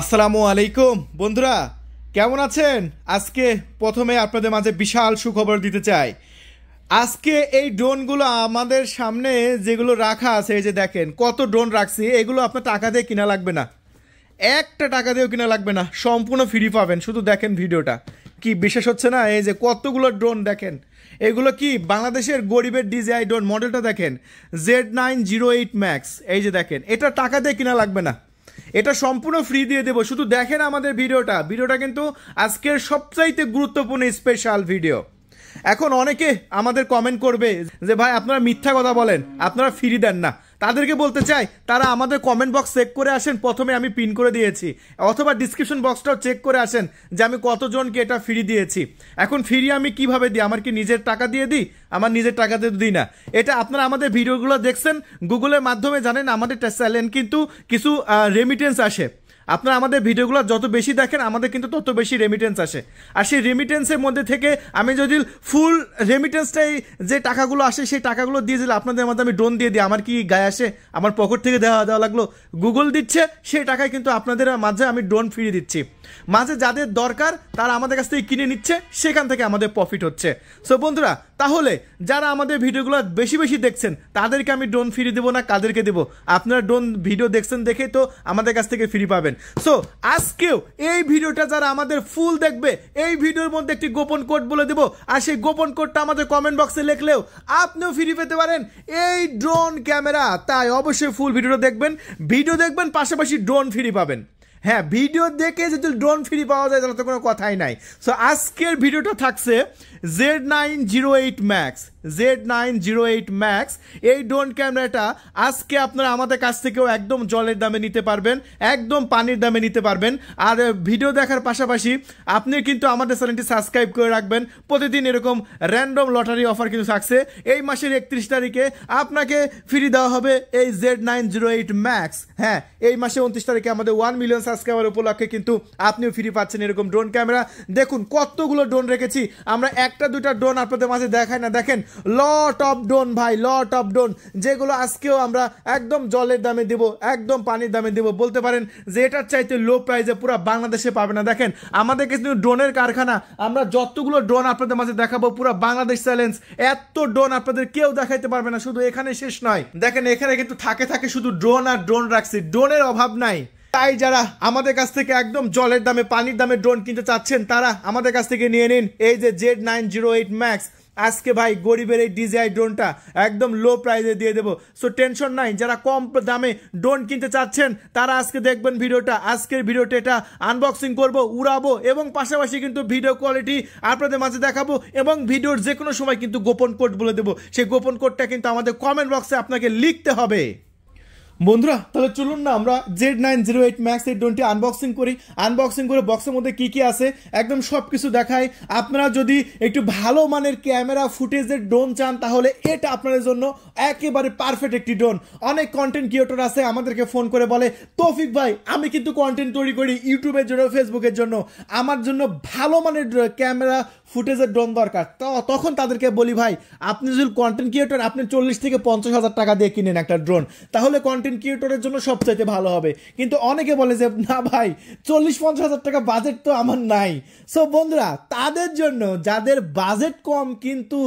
আসসালামু আলাইকুম বন্ধুরা কেমন আছেন আজকে প্রথমে আপনাদের মাঝে বিশাল সুখবর দিতে চাই আজকে এই ড্রোনগুলো আমাদের সামনে যেগুলো রাখা আছে এই যে দেখেন কত ড্রোন রাখছি এগুলো আপনার টাকা দিয়ে কিনা লাগবে না একটা টাকা দিয়েও কিনা লাগবে না সম্পূর্ণ ফ্রি পাবেন শুধু দেখেন ভিডিওটা কি বিশেষ হচ্ছে না এই যে কতগুলো ড্রোন দেখেন এগুলো কি বাংলাদেশের গরিবের ডিজিআই ড্রোন মডেলটা দেখেন Z nine zero eight max এই যে দেখেন এটা টাকা দিয়ে কিনা লাগবে না এটা সম্পূর্ণ ফ্রি দিয়ে দেবো শুধু দেখেন আমাদের ভিডিওটা ভিডিওটা কিন্তু আজকের সবচাইতে গুরুত্বপূর্ণ স্পেশাল ভিডিও এখন অনেকে আমাদের কমেন্ট করবে যে ভাই আপনারা মিথ্যা কথা বলেন আপনারা ফ্রি দেন না তাদেরকে বলতে চাই তারা আমাদের কমেন্ট বক্স চেক করে আসেন প্রথমে আমি পিন করে দিয়েছি অথবা ডিসক্রিপশন বক্সটাও চেক করে আসেন যে আমি কতজনকে এটা ফ্রি দিয়েছি এখন ফ্রি আমি কিভাবে দিই আমার কি নিজের টাকা দিয়ে দিই আমার নিজের টাকা দিয়ে দিই না এটা আপনারা আমাদের ভিডিওগুলো দেখছেন গুগলের মাধ্যমে জানেন আমাদের চ্যানেল কিন্তু কিছু রেমিটেন্স আসে আপনারা আমাদের ভিডিওগুলো যত বেশি দেখেন আমাদের কিন্তু তত বেশি রেমিটেন্স আসে আর সেই রেমিটেন্সের মধ্যে থেকে আমি যদি ফুল রেমিটেন্সটাই যে টাকাগুলো আসে সেই টাকাগুলো দিয়ে দিলে আপনাদের মধ্যে আমি ড্রোন দিয়ে দিই আমার কি গায়ে আসে আমার পকেট থেকে দেওয়া দেওয়া লাগলো গুগল দিচ্ছে সেই টাকায় কিন্তু আপনাদের মাঝে আমি ড্রোন ফিরিয়ে দিচ্ছি মাঝে যাদের দরকার তারা আমাদের কাছ থেকে কিনে নিচ্ছে সেখান থেকে আমাদের প্রফিট হচ্ছে সো বন্ধুরা তাহলে যারা আমাদের ভিডিওগুলো বেশি বেশি দেখছেন তাদেরকে আমি ড্রোন ফ্রি দেবো না কাদেরকে দেবো আপনারা ড্রোন ভিডিও দেখছেন দেখেই তো আমাদের কাছ থেকে ফ্রি পাবেন সো আজকেও এই ভিডিওটা যারা আমাদের ফুল দেখবে এই ভিডিওর মধ্যে একটি গোপন কোড বলে দেব আর সেই গোপন কোডটা আমাদের কমেন্ট বক্সে লিখলেও আপনিও ফ্রি পেতে পারেন এই ড্রোন ক্যামেরা তাই অবশ্যই ফুল ভিডিওটা দেখবেন ভিডিও দেখবেন পাশাপাশি ড্রোন ফ্রি পাবেন হ্যাঁ ভিডিও দেখে যদি ড্রোন ফ্রি পাওয়া যায় তাহলে তো কোনো কথাই নাই সো আজকের ভিডিওটা থাকছে Z nine zero eight max Z nine zero eight max এই ড্রোন ক্যামেরাটা আজকে আপনারা আমাদের কাছ থেকেও একদম জলের দামে নিতে পারবেন একদম পানির দামে নিতে পারবেন আর ভিডিও দেখার পাশাপাশি আপনি কিন্তু আমাদের চ্যানেলটি সাবস্ক্রাইব করে রাখবেন প্রতিদিন এরকম র্যান্ডম লটারি অফার কিন্তু থাকছে এই মাসের একত্রিশ তারিখে আপনাকে ফ্রি দেওয়া হবে এই Z nine zero eight max হ্যাঁ এই মাসে উনত্রিশ তারিখে আমাদের ওয়ান মিলিয়ন সাবস্ক্রাইবার উপলক্ষে কিন্তু আপনিও ফ্রি পাচ্ছেন এরকম ড্রোন ক্যামেরা দেখুন কতগুলো ড্রোন রেখেছি আমরা একটা দুটা ড্রোন আপনাদের মাঝে দেখাই না দেখেন লট অফ ডোন ভাই লট অফ ডোন যেগুলো আজকেও আমরা একদম জলের দামে দেব একদম পানির দামে দেব বলতে পারেন যে এটার চাইতে লো প্রাইসে পুরো বাংলাদেশে পাবে না দেখেন আমাদের কিন্তু ড্রোনের কারখানা আমরা যতগুলো ড্রোন আপনাদের মাঝে দেখাবো পুরো বাংলাদেশ চ্যালেঞ্জ এত ড্রোন আপনাদের কেউ দেখাইতে পারবে না শুধু এখানে শেষ নয় দেখেন এখানে কিন্তু থাকে থাকে শুধু ড্রোন আর ড্রোন রাখছি ড্রোনের অভাব নাই তাই যারা আমাদের কাছ থেকে একদম জলের দামে পানির দামে ড্রোন কিনতে চাচ্ছেন তারা আমাদের কাছ থেকে নিয়ে নিন এই যে Z nine zero eight max আজকে ভাই গরিবের এই ডিজিআই ড্রোনটা একদম লো প্রাইসে দিয়ে দেবো সো টেনশন নাই যারা কম দামে ড্রোন কিনতে চাচ্ছেন তারা আজকে দেখবেন ভিডিওটা আজকের ভিডিওটা এটা আনবক্সিং করব উড়াবো এবং পাশাপাশি কিন্তু ভিডিও কোয়ালিটি আপনাদের মাঝে দেখাবো এবং ভিডিওর যে কোনো সময় কিন্তু গোপন কোড বলে দেবো সেই গোপন কোডটা কিন্তু আমাদের কমেন্ট বক্সে আপনাকে লিখতে হবে বন্ধুরা তাহলে চলুন না আমরা Z nine zero eight max এই ড্রোনটি আনবক্সিং করি আনবক্সিং করে বক্সের মধ্যে কি কি আছে একদম সব কিছু দেখায় আপনারা যদি একটু ভালো মানের ক্যামেরা ফুটেজের ড্রোন চান তাহলে এটা আপনাদের জন্য একেবারে পারফেক্ট একটি ড্রোন অনেক কন্টেন্ট ক্রিয়েটর আছে আমাদেরকে ফোন করে বলে তৌফিক ভাই আমি কিন্তু কন্টেন্ট তৈরি করি ইউটিউবের জন্য ফেসবুকের জন্য আমার জন্য ভালো মানের ক্যামেরা ফুটেজের ড্রোন দরকার তখন তাদেরকে বলি ভাই আপনি যদি কন্টেন্ট ক্রিয়েটর আপনি চল্লিশ থেকে পঞ্চাশ হাজার টাকা দিয়ে কিনেন একটা ড্রোন তাহলে কন্টেন্ট কন্টেন্ট ক্রিয়েটরের জন্য সবচাইতে ভালো হবে কিন্তু অনেকে বলে যে না ভাই চল্লিশ পঞ্চাশ হাজার টাকা বাজেট তো আমার নাই সো বন্ধুরা তাদের জন্য যাদের বাজেট কম কিন্তু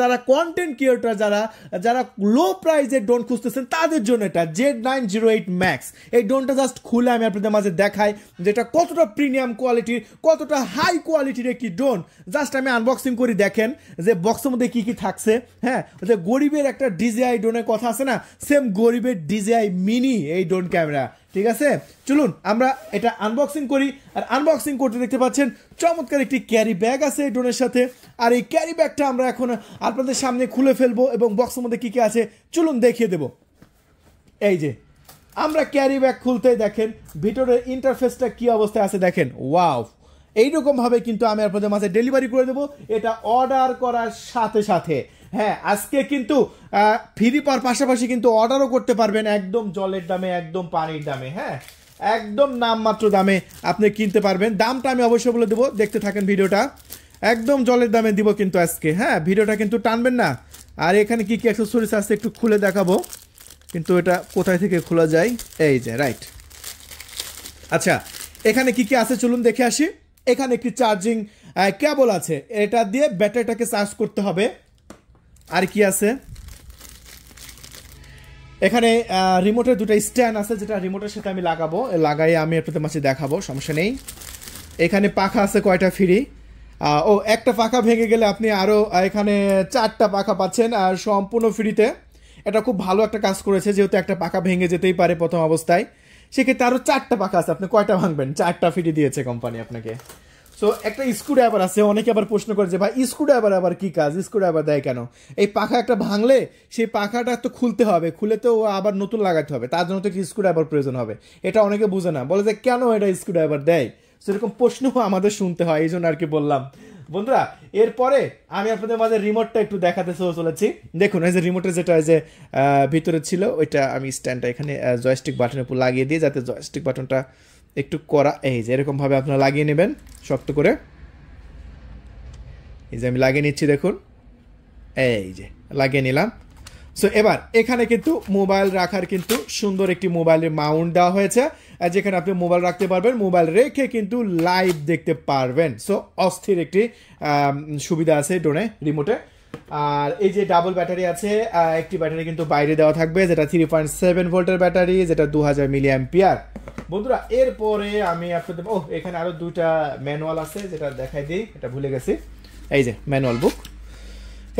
তারা কন্টেন্ট ক্রিয়েটর যারা যারা লো প্রাইজে ডোন খুঁজতেছেন তাদের জন্য এটা Z nine zero eight max এই ডোনটা জাস্ট খুলে আমি আপনাদের মাঝে দেখাই যেটা কতটা প্রিমিয়াম কোয়ালিটির কতটা হাই কোয়ালিটির একটি ডোন জাস্ট আমি আনবক্সিং করি দেখেন যে বক্সের মধ্যে কী কী থাকছে হ্যাঁ যে গরিবের একটা ডিজিআই ডোনের কথা আছে না সেম গরিবের ডিজে DJI মিনি এই ড্রোন ক্যামেরা ঠিক আছে চলুন আমরা এটা আনবক্সিং করি আর আনবক্সিং করতে দেখতে পাচ্ছেন চমৎকার একটি ক্যারি ব্যাগ আছে এই ড্রোনের সাথে আর এই ক্যারি ব্যাগটা আমরা এখন আপনাদের সামনে খুলে ফেলবো এবং বক্সের মধ্যে কী কী আছে চলুন দেখিয়ে দেব এই যে আমরা ক্যারি ব্যাগ খুলতেই দেখেন ভিতরের ইন্টারফেসটা কী অবস্থায় আছে দেখেন ওয়াও এইরকমভাবে কিন্তু আমি আপনাদের মাঝে ডেলিভারি করে দেবো এটা অর্ডার করার সাথে সাথে হ্যাঁ আজকে কিন্তু ফ্রি পাওয়ার পাশাপাশি কিন্তু অর্ডারও করতে পারবেন একদম জলের দামে একদম পানির দামে হ্যাঁ একদম নামমাত্র দামে আপনি কিনতে পারবেন দামটা আমি অবশ্যই বলে দেবো দেখতে থাকেন ভিডিওটা একদম জলের দামে দিব কিন্তু আজকে হ্যাঁ ভিডিওটা কিন্তু টানবেন না আর এখানে কী কী অ্যাক্সেসরিজ আছে একটু খুলে দেখাবো কিন্তু এটা কোথায় থেকে খোলা যায় এই যে রাইট আচ্ছা এখানে কি কি আছে চলুন দেখে আসি এখানে একটি চার্জিং কেবল আছে এটা দিয়ে ব্যাটারিটাকে চার্জ করতে হবে আর কি আছে এখানে রিমোটের দুটো স্ট্যান্ড আছে যেটা রিমোটের সাথে আমি লাগাবো লাগাই আমি আপনাদের মাঝে দেখাবো সমস্যা নেই এখানে পাখা আছে কয়টা ফ্রি ও একটা পাখা ভেঙে গেলে আপনি আরও এখানে চারটা পাখা পাচ্ছেন আর সম্পূর্ণ ফ্রিতে এটা খুব ভালো একটা কাজ করেছে যেহেতু একটা পাখা ভেঙে যেতেই পারে প্রথম অবস্থায় সেক্ষেত্রে আরও চারটা পাখা আছে আপনি কয়টা ভাঙবেন চারটা ফিটি দিয়েছে কোম্পানি আপনাকে সো একটা স্ক্রু ড্রাইভার আছে অনেকে আবার প্রশ্ন করে যে ভাই স্ক্রু ড্রাইভার আবার কী কাজ স্ক্রু ড্রাইভার দেয় কেন এই পাখা একটা ভাঙলে সেই পাখাটা তো খুলতে হবে খুলে তো আবার নতুন লাগাতে হবে তার জন্য তো কি স্ক্রু ড্রাইভার প্রয়োজন হবে এটা অনেকে বুঝে না বলে যে কেন এটা স্ক্রু ড্রাইভার দেয় সেরকম প্রশ্নও আমাদের শুনতে হয় এই জন্য আর কি বললাম বন্ধুরা এরপরে আমি আপনাদের মাঝে রিমোটটা একটু দেখাতে চলেছি দেখুন এই যে রিমোটের যেটা যে ভিতরে ছিল ওইটা আমি স্ট্যান্ডটা এখানে জয়স্টিক বাটনের উপর লাগিয়ে দিই যাতে জয়স্টিক বাটনটা একটু করা এই যে এরকমভাবে আপনারা লাগিয়ে নেবেন শক্ত করে এই যে আমি লাগিয়ে নিচ্ছি দেখুন এই যে লাগিয়ে নিলাম সো এবার এখানে কিন্তু মোবাইল রাখার কিন্তু সুন্দর একটি মোবাইলের মাউন্ট দেওয়া হয়েছে যেখানে আপনি মোবাইল রাখতে পারবেন মোবাইল রেখে কিন্তু লাইভ দেখতে পারবেন সো অস্থির একটি সুবিধা আছে ডোনে রিমোটে আর এই যে ডাবল ব্যাটারি আছে একটি ব্যাটারি কিন্তু বাইরে দেওয়া থাকবে যেটা থ্রি পয়েন্ট সেভেন ভোল্টের ব্যাটারি যেটা দু হাজার মিলি অ্যাম্পিয়ার বন্ধুরা এরপরে আমি আপনাদের ও এখানে আরও দুইটা ম্যানুয়াল আছে যেটা দেখাই দিই এটা ভুলে গেছি এই যে ম্যানুয়াল বুক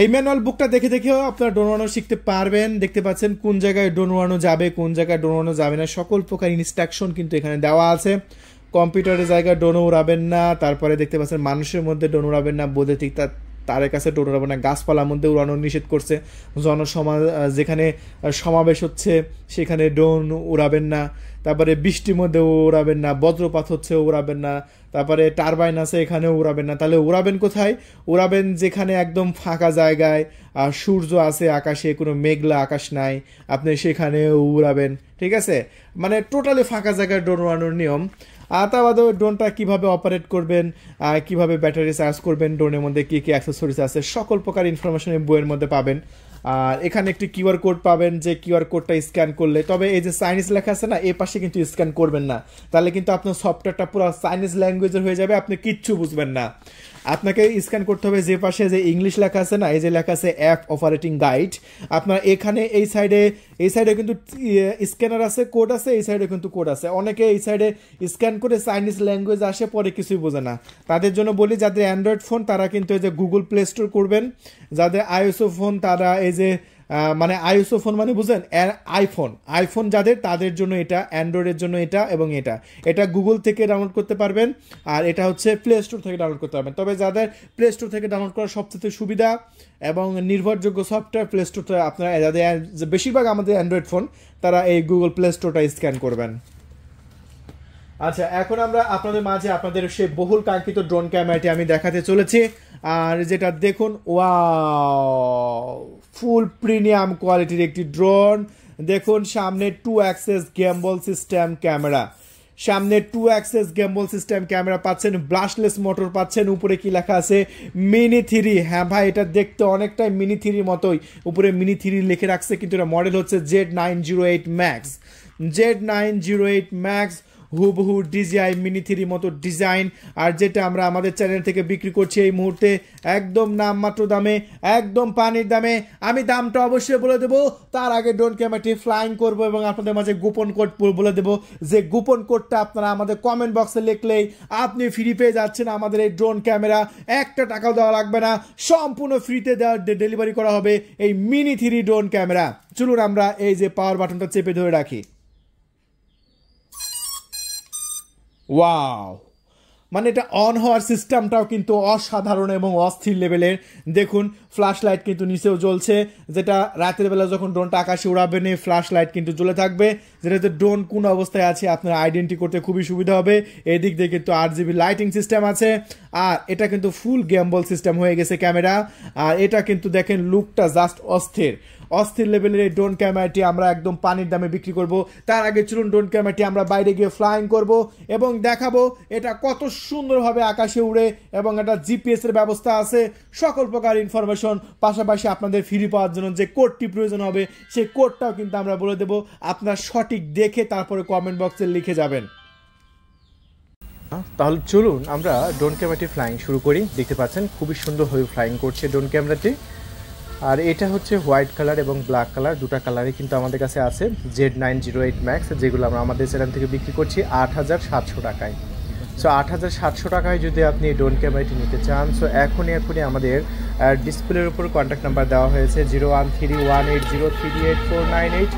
এই ম্যানুয়াল বুকটা দেখে দেখেও আপনারা ডোনানো শিখতে পারবেন দেখতে পাচ্ছেন কোন জায়গায় ডোনানো যাবে কোন জায়গায় ডোনানো যাবে না সকল প্রকার ইনস্ট্রাকশন কিন্তু এখানে দেওয়া আছে কম্পিউটারের জায়গায় ডোনো উড়াবেন না তারপরে দেখতে পাচ্ছেন মানুষের মধ্যে ডোনো উড়াবেন না বৈদ্যুতিক তারের কাছে টোটো মানে গাছপালার মধ্যে উড়ানো নিষেধ করছে জনসমা যেখানে সমাবেশ হচ্ছে সেখানে ড্রোন উড়াবেন না তারপরে বৃষ্টির মধ্যে উড়াবেন না বজ্রপাত হচ্ছে উড়াবেন না তারপরে টারবাইন আছে এখানেও উড়াবেন না তাহলে উড়াবেন কোথায় উড়াবেন যেখানে একদম ফাঁকা জায়গায় আর সূর্য আছে আকাশে কোনো মেঘলা আকাশ নাই আপনি সেখানেও উড়াবেন ঠিক আছে মানে টোটালি ফাঁকা জায়গায় ড্রোন উড়ানোর নিয়ম তাবাদেও ড্রোনটা কিভাবে অপারেট করবেন কিভাবে ব্যাটারি চার্জ করবেন ড্রোনের মধ্যে কী কী অ্যাক্সেসরিজ আছে সকল প্রকার ইনফরমেশন এই বইয়ের মধ্যে পাবেন আর এখানে একটি কিউআর কোড পাবেন যে কিউআর কোডটা স্ক্যান করলে তবে এই যে চাইনিজ লেখা আছে না এ পাশে কিন্তু স্ক্যান করবেন না তাহলে কিন্তু আপনার সফটওয়্যারটা পুরো চাইনিজ ল্যাঙ্গুয়েজের হয়ে যাবে আপনি কিচ্ছু বুঝবেন না আপনাকে স্ক্যান করতে হবে যে পাশে যে ইংলিশ লেখা আছে না এই যে লেখা আছে অ্যাপ অপারেটিং গাইড আপনার এখানে এই সাইডে এই সাইডে কিন্তু স্ক্যানার আছে কোড আছে এই সাইডে কিন্তু কোড আছে অনেকে এই সাইডে স্ক্যান করে চাইনিজ ল্যাঙ্গুয়েজ আসে পরে কিছুই বোঝে না তাদের জন্য বলি যাদের অ্যান্ড্রয়েড ফোন তারা কিন্তু এই যে গুগল প্লে স্টোর করবেন যাদের আইএসও ফোন তারা এই যে মানে আইওসো ফোন মানে বুঝলেন আইফোন আইফোন যাদের তাদের জন্য এটা অ্যান্ড্রয়েডের জন্য এটা এবং এটা এটা গুগল থেকে ডাউনলোড করতে পারবেন আর এটা হচ্ছে প্লে স্টোর থেকে ডাউনলোড করতে পারবেন তবে যাদের প্লে স্টোর থেকে ডাউনলোড করার সবচেয়ে সুবিধা এবং নির্ভরযোগ্য সফটওয়্যার প্লে স্টোরটা আপনারা যাদের বেশিরভাগ আমাদের অ্যান্ড্রয়েড ফোন তারা এই গুগল প্লে স্টোরটা স্ক্যান করবেন আচ্ছা এখন আমরা আপনাদের মাঝে আপনাদের সেই বহুল কাঙ্ক্ষিত ড্রোন ক্যামেরাটি আমি দেখাতে চলেছি আর যেটা দেখুন ওয়া ফুল প্রিমিয়াম কোয়ালিটির একটি ড্রোন দেখুন সামনে two axis gimbal system camera সামনে two axis gimbal system camera পাচ্ছেন ব্লাশলেস মোটর পাচ্ছেন উপরে কি লেখা আছে মিনি থ্রি হ্যাঁ ভাই এটা দেখতে অনেকটাই মিনি থ্রির মতোই উপরে মিনি থ্রি লিখে রাখছে কিন্তু এটা মডেল হচ্ছে Z nine zero eight max Z nine zero eight max হুবহু ডিজিআই মিনি থ্রির মতো ডিজাইন আর যেটা আমরা আমাদের চ্যানেল থেকে বিক্রি করছি এই মুহূর্তে একদম নামমাত্র দামে একদম পানির দামে আমি দামটা অবশ্যই বলে দেবো তার আগে ড্রোন ক্যামেরাটি ফ্লাইং করব এবং আপনাদের মাঝে গোপন কোড বলে দেবো যে গোপন কোডটা আপনারা আমাদের কমেন্ট বক্সে লিখলেই আপনি ফ্রি পেয়ে যাচ্ছেন আমাদের এই ড্রোন ক্যামেরা একটা টাকাও দেওয়া লাগবে না সম্পূর্ণ ফ্রিতে দেওয়া ডেলিভারি করা হবে এই মিনি থ্রি ড্রোন ক্যামেরা চলুন আমরা এই যে পাওয়ার বাটনটা চেপে ধরে রাখি ওয়াও মানে এটা অন হওয়ার সিস্টেমটাও কিন্তু অসাধারণ এবং অস্থির লেভেলের দেখুন ফ্ল্যাশ লাইট কিন্তু নিচেও জ্বলছে যেটা রাতের বেলা যখন ড্রোনটা আকাশে উড়াবে নেই ফ্ল্যাশ লাইট কিন্তু জ্বলে থাকবে যেটাতে ড্রোন কোন অবস্থায় আছে আপনার আইডেন্টি করতে খুবই সুবিধা হবে এদিক দিয়ে কিন্তু আট জিবি লাইটিং সিস্টেম আছে আর এটা কিন্তু ফুল গ্যাম্বল সিস্টেম হয়ে গেছে ক্যামেরা আর এটা কিন্তু দেখেন লুকটা জাস্ট অস্থির অস্থির লেভেলের এই ড্রোন ক্যামেরাটি আমরা একদম পানির দামে বিক্রি করব তার আগে চলুন ড্রোন ক্যামেরাটি আমরা বাইরে গিয়ে ফ্লাইং করব এবং দেখাবো এটা কত সুন্দরভাবে আকাশে উড়ে এবং এটা জিপিএসের ব্যবস্থা আছে সকল প্রকার ইনফরমেশন পাশাপাশি আপনাদের ফ্রি পাওয়ার জন্য যে কোডটি প্রয়োজন হবে সেই কোডটাও কিন্তু আমরা বলে দেব আপনার সঠিক দেখে তারপরে কমেন্ট বক্সে লিখে যাবেন তাহলে চলুন আমরা ড্রোন ক্যামেরাটি ফ্লাইং শুরু করি দেখতে পাচ্ছেন খুবই সুন্দরভাবে ফ্লাইং করছে ড্রোন ক্যামেরাটি আর এটা হচ্ছে হোয়াইট কালার এবং ব্ল্যাক কালার দুটা কালারই কিন্তু আমাদের কাছে আছে Z nine zero eight max যেগুলো আমরা আমাদের সেখান থেকে বিক্রি করছি আট হাজার সাতশো টাকায় সো আট হাজার সাতশো টাকায় যদি আপনি ডোন ক্যামেরাটি নিতে চান সো এখনই এখনই আমাদের ডিসপ্লের উপর কন্ট্যাক্ট নাম্বার দেওয়া হয়েছে zero one three one eight zero three eight four nine eight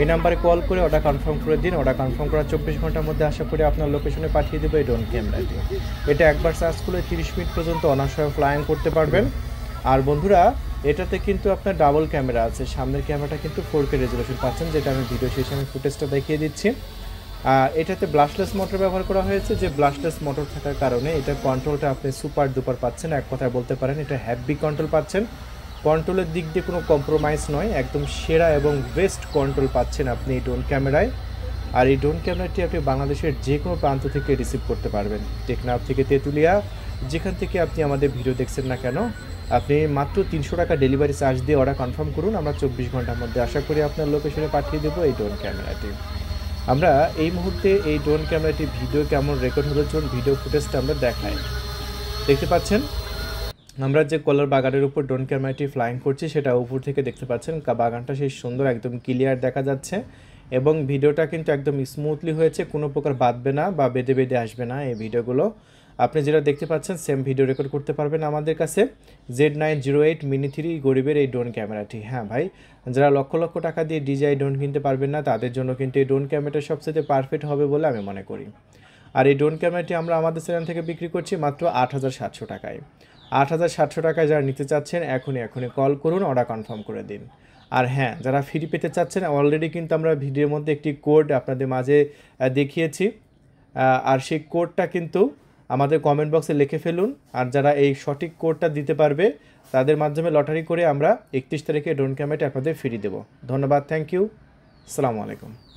এই নাম্বারে কল করে ওটা কনফার্ম করে দিন ওটা কনফার্ম করার চব্বিশ ঘন্টার মধ্যে আশা করি আপনার লোকেশনে পাঠিয়ে দেবে এই ড্রোন ক্যামেরাটি এটা একবার চার্জ করলে তিরিশ মিনিট পর্যন্ত অনাশয় ফ্লাইং করতে পারবেন আর বন্ধুরা এটাতে কিন্তু আপনার ডাবল ক্যামেরা আছে সামনের ক্যামেরাটা কিন্তু ফোর কে রেজুলেশন পাচ্ছেন যেটা আমি ভিডিও শেষে আমি ফুটেজটা দেখিয়ে দিচ্ছি এটাতে ব্লাশলেস মোটর ব্যবহার করা হয়েছে যে ব্লাশলেস মোটর থাকার কারণে এটা কন্ট্রোলটা আপনি সুপার ডুপার পাচ্ছেন এক কথায় বলতে পারেন এটা হ্যাপি কন্ট্রোল পাচ্ছেন কন্ট্রোলের দিক দিয়ে কোনো কম্প্রোমাইজ নয় একদম সেরা এবং বেস্ট কন্ট্রোল পাচ্ছেন আপনি এই ড্রোন ক্যামেরায় আর এই ড্রোন ক্যামেরাটি আপনি বাংলাদেশের যে কোনো প্রান্ত থেকে রিসিভ করতে পারবেন টেকনাফ থেকে তেঁতুলিয়া যেখান থেকে আপনি আমাদের ভিডিও দেখছেন না কেন আপনি মাত্র তিনশো টাকা ডেলিভারি চার্জ দিয়ে অর্ডার কনফার্ম করুন আমরা চব্বিশ ঘন্টার মধ্যে আশা করি আপনার লোকেশনে পাঠিয়ে দেবো এই ড্রোন ক্যামেরাটি আমরা এই মুহূর্তে এই ড্রোন ক্যামেরাটি ভিডিও কেমন রেকর্ড হলো জন্য ভিডিও ফুটেজটা আমরা দেখাই দেখতে পাচ্ছেন আমরা যে কলার বাগানের উপর ড্রোন ক্যামেরাটি ফ্লাইং করছি সেটা উপর থেকে দেখতে পাচ্ছেন বাগানটা সেই সুন্দর একদম ক্লিয়ার দেখা যাচ্ছে এবং ভিডিওটা কিন্তু একদম স্মুথলি হয়েছে কোনো প্রকার বাঁধবে না বা বেঁধে বেঁধে আসবে না এই ভিডিওগুলো আপনি যেটা দেখতে পাচ্ছেন সেম ভিডিও রেকর্ড করতে পারবেন আমাদের কাছে Z nine zero eight mini three গরিবের এই ড্রোন ক্যামেরাটি হ্যাঁ ভাই যারা লক্ষ লক্ষ টাকা দিয়ে ডিজাই ড্রোন কিনতে পারবেন না তাদের জন্য কিন্তু এই ড্রোন ক্যামেরাটা সবচেয়ে পারফেক্ট হবে বলে আমি মনে করি আর এই ড্রোন ক্যামেরাটি আমরা আমাদের চ্যানেল থেকে বিক্রি করছি মাত্র আট হাজার সাতশো টাকায় আট হাজার সাতশো টাকায় যারা নিতে চাচ্ছেন এখনই এখনই কল করুন অর্ডার কনফার্ম করে দিন আর হ্যাঁ যারা ফ্রি পেতে চাচ্ছেন অলরেডি কিন্তু আমরা ভিডিওর মধ্যে একটি কোড আপনাদের মাঝে দেখিয়েছি আর সেই কোডটা কিন্তু আমাদের কমেন্ট বক্সে লিখে ফেলুন আর যারা এই সঠিক কোডটা দিতে পারবে তাদের মাধ্যমে লটারি করে আমরা একত্রিশ তারিখে ড্রোন ক্যামেরাটি আপনাদের ফিরিয়ে দেবো ধন্যবাদ থ্যাংক ইউ সালামু আলাইকুম